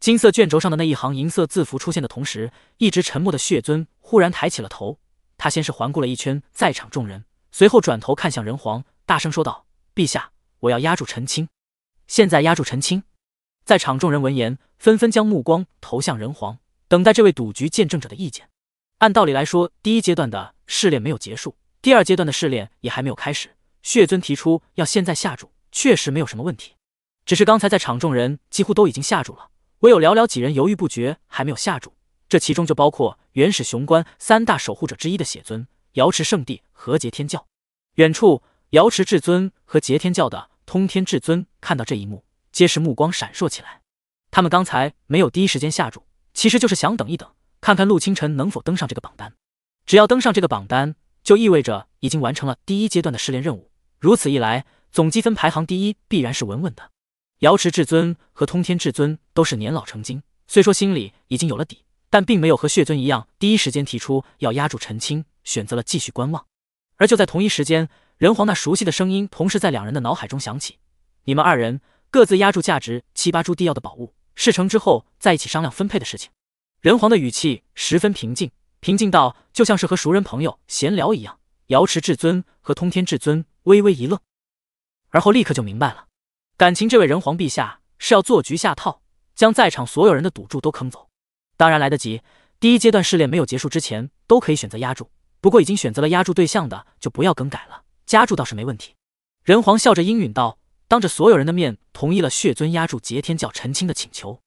金色卷轴上的那一行银色字符出现的同时，一直沉默的血尊忽然抬起了头。他先是环顾了一圈在场众人，随后转头看向人皇，大声说道：“陛下，我要压住陈青。”现在压住陈青，在场众人闻言纷纷将目光投向人皇，等待这位赌局见证者的意见。按道理来说，第一阶段的试炼没有结束，第二阶段的试炼也还没有开始，血尊提出要现在下注，确实没有什么问题。只是刚才在场众人几乎都已经吓住了，唯有寥寥几人犹豫不决，还没有吓住。这其中就包括原始雄关三大守护者之一的血尊、瑶池圣地和劫天教。远处瑶池至尊和劫天教的通天至尊看到这一幕，皆是目光闪烁起来。他们刚才没有第一时间吓住，其实就是想等一等，看看陆清晨能否登上这个榜单。只要登上这个榜单，就意味着已经完成了第一阶段的试炼任务。如此一来，总积分排行第一必然是稳稳的。瑶池至尊和通天至尊都是年老成精，虽说心里已经有了底，但并没有和血尊一样第一时间提出要压住陈青，选择了继续观望。而就在同一时间，人皇那熟悉的声音同时在两人的脑海中响起：“你们二人各自压住价值七八株地药的宝物，事成之后再一起商量分配的事情。”人皇的语气十分平静，平静到就像是和熟人朋友闲聊一样。瑶池至尊和通天至尊微微一愣，而后立刻就明白了。感情，这位仁皇陛下是要做局下套，将在场所有人的赌注都坑走。当然来得及，第一阶段试炼没有结束之前，都可以选择压住。不过已经选择了压住对象的，就不要更改了。加注倒是没问题。仁皇笑着应允道，当着所有人的面同意了血尊压住劫天教陈清的请求。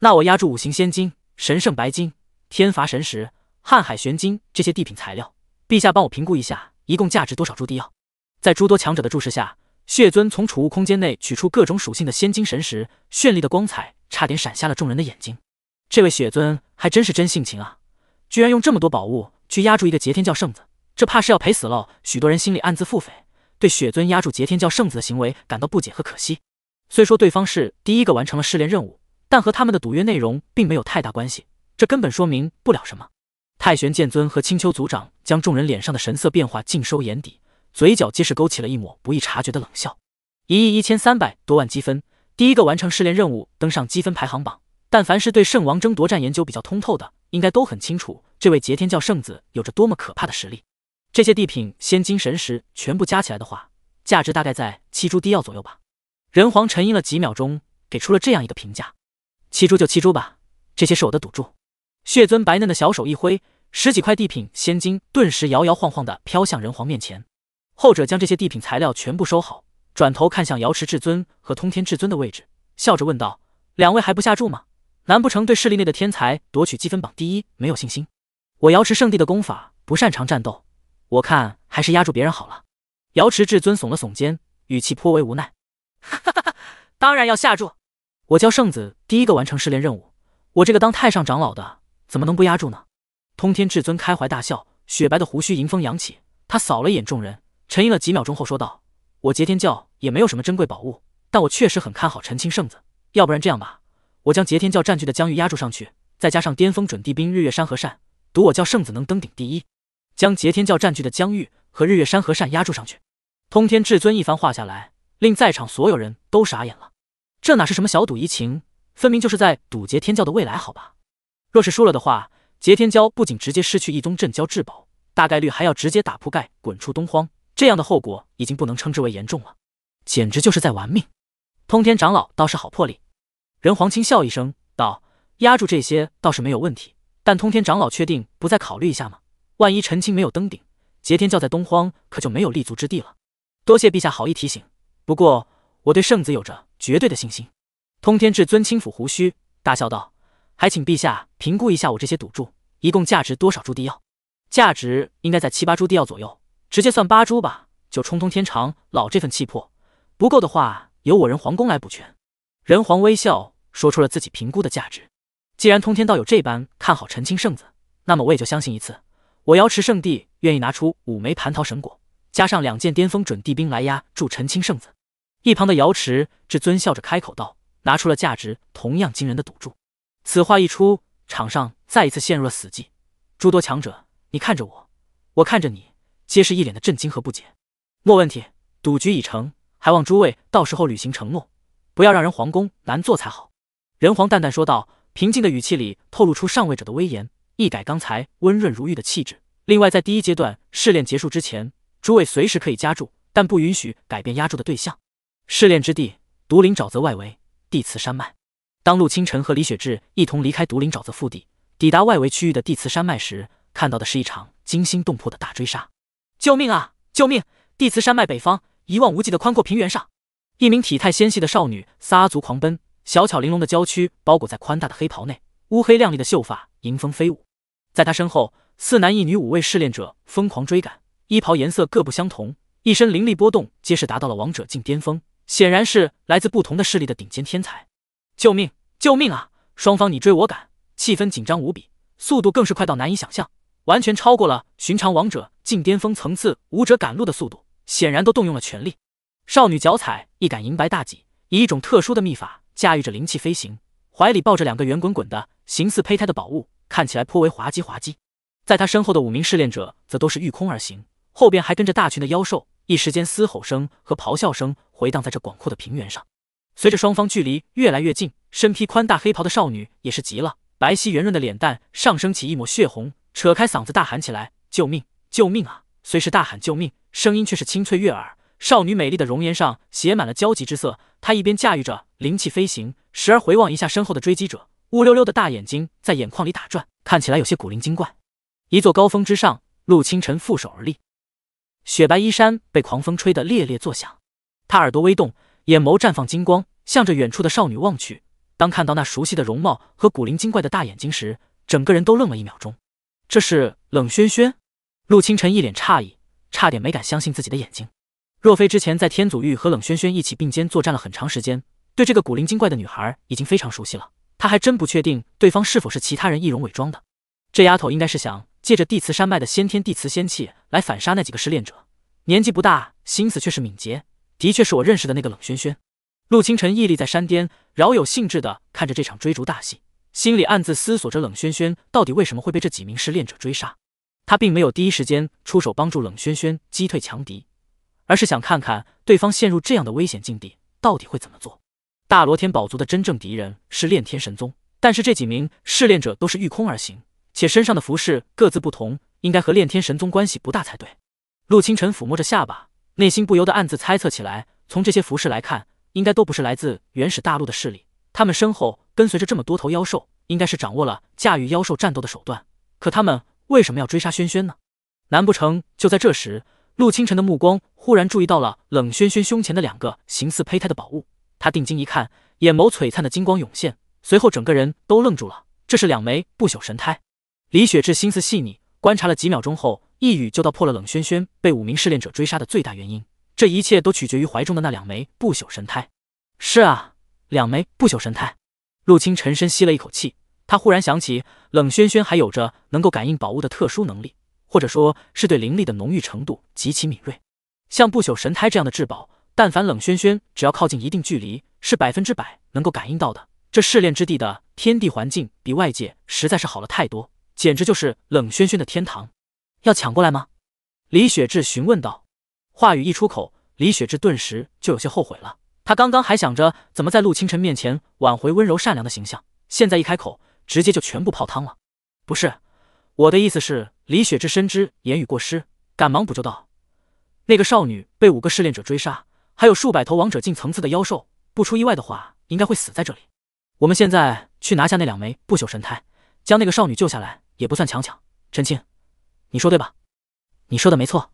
那我压住五行仙金、神圣白金、天罚神石、瀚海玄金这些地品材料，陛下帮我评估一下，一共价值多少株地药？在诸多强者的注视下。血尊从储物空间内取出各种属性的仙金神石，绚丽的光彩差点闪瞎了众人的眼睛。这位血尊还真是真性情啊，居然用这么多宝物去压住一个劫天教圣子，这怕是要赔死了。许多人心里暗自腹诽，对血尊压住劫天教圣子的行为感到不解和可惜。虽说对方是第一个完成了试炼任务，但和他们的赌约内容并没有太大关系，这根本说明不了什么。太玄剑尊和青丘族长将众人脸上的神色变化尽收眼底。嘴角皆是勾起了一抹不易察觉的冷笑。一亿一千三百多万积分，第一个完成试炼任务登上积分排行榜。但凡是对圣王争夺战研究比较通透的，应该都很清楚，这位劫天教圣子有着多么可怕的实力。这些地品仙金神石全部加起来的话，价值大概在七株低药左右吧？仁皇沉吟了几秒钟，给出了这样一个评价：七株就七株吧，这些是我的赌注。血尊白嫩的小手一挥，十几块地品仙金顿时摇摇晃晃地飘向仁皇面前。后者将这些地品材料全部收好，转头看向瑶池至尊和通天至尊的位置，笑着问道：“两位还不下注吗？难不成对势力内的天才夺取积分榜第一没有信心？”“我瑶池圣地的功法不擅长战斗，我看还是压住别人好了。”瑶池至尊耸了耸肩，语气颇为无奈：“哈哈哈，当然要下注！我教圣子第一个完成试炼任务，我这个当太上长老的怎么能不压住呢？”通天至尊开怀大笑，雪白的胡须迎风扬起，他扫了一眼众人。沉吟了几秒钟后说道：“我劫天教也没有什么珍贵宝物，但我确实很看好陈清圣子。要不然这样吧，我将劫天教占据的疆域压住上去，再加上巅峰准地兵日月山河扇，赌我教圣子能登顶第一，将劫天教占据的疆域和日月山河扇压住上去。”通天至尊一番话下来，令在场所有人都傻眼了。这哪是什么小赌怡情，分明就是在赌劫天教的未来，好吧？若是输了的话，劫天教不仅直接失去一宗镇教至宝，大概率还要直接打铺盖滚出东荒。这样的后果已经不能称之为严重了，简直就是在玩命。通天长老倒是好魄力。任皇清笑一声道：“压住这些倒是没有问题，但通天长老确定不再考虑一下吗？万一陈清没有登顶，劫天教在东荒可就没有立足之地了。”多谢陛下好意提醒，不过我对圣子有着绝对的信心。通天至尊轻抚胡须，大笑道：“还请陛下评估一下我这些赌注，一共价值多少株地药？价值应该在七八株地药左右。”直接算八株吧，就冲通天长老这份气魄，不够的话由我人皇宫来补全。人皇微笑说出了自己评估的价值。既然通天道友这般看好陈清圣子，那么我也就相信一次。我瑶池圣地愿意拿出五枚蟠桃神果，加上两件巅峰准地兵来压住陈清圣子。一旁的瑶池至尊笑着开口道，拿出了价值同样惊人的赌注。此话一出，场上再一次陷入了死寂。诸多强者，你看着我，我看着你。皆是一脸的震惊和不解。莫问题，赌局已成，还望诸位到时候履行承诺，不要让人皇宫难做才好。仁皇淡淡说道，平静的语气里透露出上位者的威严，一改刚才温润如玉的气质。另外，在第一阶段试炼结束之前，诸位随时可以加注，但不允许改变压注的对象。试炼之地，独林沼泽外围，地磁山脉。当陆清晨和李雪志一同离开独林沼泽腹地，抵达外围区域的地磁山脉时，看到的是一场惊心动魄的大追杀。救命啊！救命！地磁山脉北方，一望无际的宽阔平原上，一名体态纤细的少女撒足狂奔，小巧玲珑的娇躯包裹在宽大的黑袍内，乌黑亮丽的秀发迎风飞舞。在她身后，四男一女五位试炼者疯狂追赶，衣袍颜色各不相同，一身灵力波动皆是达到了王者境巅峰，显然是来自不同的势力的顶尖天才。救命！救命啊！双方你追我赶，气氛紧张无比，速度更是快到难以想象。完全超过了寻常王者进巅峰层次武者赶路的速度，显然都动用了全力。少女脚踩一杆银白大戟，以一种特殊的秘法驾驭着灵气飞行，怀里抱着两个圆滚滚的形似胚胎的宝物，看起来颇为滑稽滑稽。在她身后的五名试炼者则都是御空而行，后边还跟着大群的妖兽，一时间嘶吼声和咆哮声回荡在这广阔的平原上。随着双方距离越来越近，身披宽大黑袍的少女也是急了，白皙圆润的脸蛋上升起一抹血红。扯开嗓子大喊起来：“救命！救命啊！”虽是大喊救命，声音却是清脆悦耳。少女美丽的容颜上写满了焦急之色。她一边驾驭着灵气飞行，时而回望一下身后的追击者，乌溜溜的大眼睛在眼眶里打转，看起来有些古灵精怪。一座高峰之上，陆清晨负手而立，雪白衣衫被狂风吹得猎猎作响。他耳朵微动，眼眸绽放金光，向着远处的少女望去。当看到那熟悉的容貌和古灵精怪的大眼睛时，整个人都愣了一秒钟。这是冷萱萱，陆清晨一脸诧异，差点没敢相信自己的眼睛。若非之前在天祖域和冷萱萱一起并肩作战了很长时间，对这个古灵精怪的女孩已经非常熟悉了，他还真不确定对方是否是其他人易容伪装的。这丫头应该是想借着地磁山脉的先天地磁仙气来反杀那几个失恋者。年纪不大，心思却是敏捷，的确是我认识的那个冷萱萱。陆清晨屹立在山巅，饶有兴致的看着这场追逐大戏。心里暗自思索着冷轩轩到底为什么会被这几名试炼者追杀，他并没有第一时间出手帮助冷轩轩击退强敌，而是想看看对方陷入这样的危险境地到底会怎么做。大罗天宝族的真正敌人是炼天神宗，但是这几名试炼者都是御空而行，且身上的服饰各自不同，应该和炼天神宗关系不大才对。陆清晨抚摸着下巴，内心不由得暗自猜测起来。从这些服饰来看，应该都不是来自原始大陆的势力。他们身后跟随着这么多头妖兽，应该是掌握了驾驭妖兽战斗的手段。可他们为什么要追杀轩轩呢？难不成就在这时，陆清晨的目光忽然注意到了冷轩轩胸前的两个形似胚胎的宝物。他定睛一看，眼眸璀璨的金光涌现，随后整个人都愣住了。这是两枚不朽神胎。李雪志心思细腻，观察了几秒钟后，一语就道破了冷轩轩被五名试炼者追杀的最大原因。这一切都取决于怀中的那两枚不朽神胎。是啊。两枚不朽神胎，陆青沉深吸了一口气，他忽然想起冷轩轩还有着能够感应宝物的特殊能力，或者说是对灵力的浓郁程度极其敏锐。像不朽神胎这样的至宝，但凡冷轩轩只要靠近一定距离，是百分之百能够感应到的。这试炼之地的天地环境比外界实在是好了太多，简直就是冷轩轩的天堂。要抢过来吗？李雪志询问道。话语一出口，李雪志顿时就有些后悔了。他刚刚还想着怎么在陆清晨面前挽回温柔善良的形象，现在一开口，直接就全部泡汤了。不是，我的意思是，李雪芝深知言语过失，赶忙补救道：“那个少女被五个试炼者追杀，还有数百头王者境层次的妖兽，不出意外的话，应该会死在这里。我们现在去拿下那两枚不朽神胎，将那个少女救下来，也不算强抢。”陈青，你说对吧？你说的没错。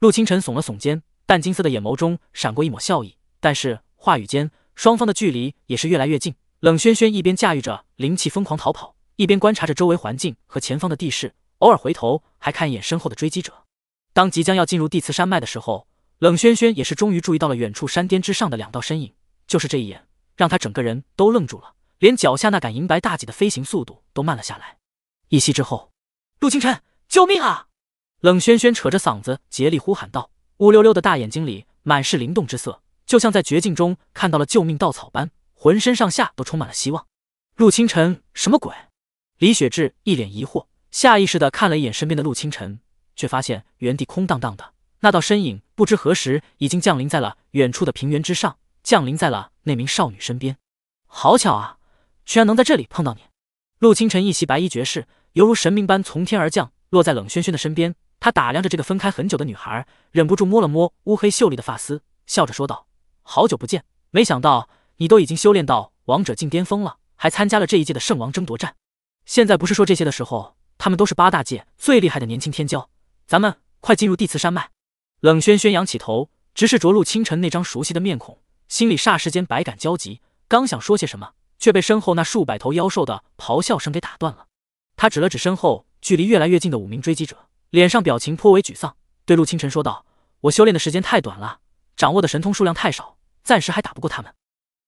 陆清晨耸了耸肩，淡金色的眼眸中闪过一抹笑意，但是。话语间，双方的距离也是越来越近。冷轩轩一边驾驭着灵气疯狂逃跑，一边观察着周围环境和前方的地势，偶尔回头还看一眼身后的追击者。当即将要进入地磁山脉的时候，冷轩轩也是终于注意到了远处山巅之上的两道身影。就是这一眼，让他整个人都愣住了，连脚下那杆银白大戟的飞行速度都慢了下来。一息之后，陆清晨，救命啊！冷轩轩扯着嗓子竭力呼喊道，乌溜溜的大眼睛里满是灵动之色。就像在绝境中看到了救命稻草般，浑身上下都充满了希望。陆清晨，什么鬼？李雪志一脸疑惑，下意识的看了一眼身边的陆清晨，却发现原地空荡荡的，那道身影不知何时已经降临在了远处的平原之上，降临在了那名少女身边。好巧啊，居然能在这里碰到你。陆清晨一袭白衣爵士，犹如神明般从天而降，落在冷萱萱的身边。他打量着这个分开很久的女孩，忍不住摸了摸乌黑秀丽的发丝，笑着说道。好久不见，没想到你都已经修炼到王者境巅峰了，还参加了这一届的圣王争夺战。现在不是说这些的时候，他们都是八大界最厉害的年轻天骄。咱们快进入地磁山脉。冷轩轩仰起头，直视着陆清晨那张熟悉的面孔，心里霎时间百感交集。刚想说些什么，却被身后那数百头妖兽的咆哮声给打断了。他指了指身后距离越来越近的五名追击者，脸上表情颇为沮丧，对陆清晨说道：“我修炼的时间太短了，掌握的神通数量太少。”暂时还打不过他们。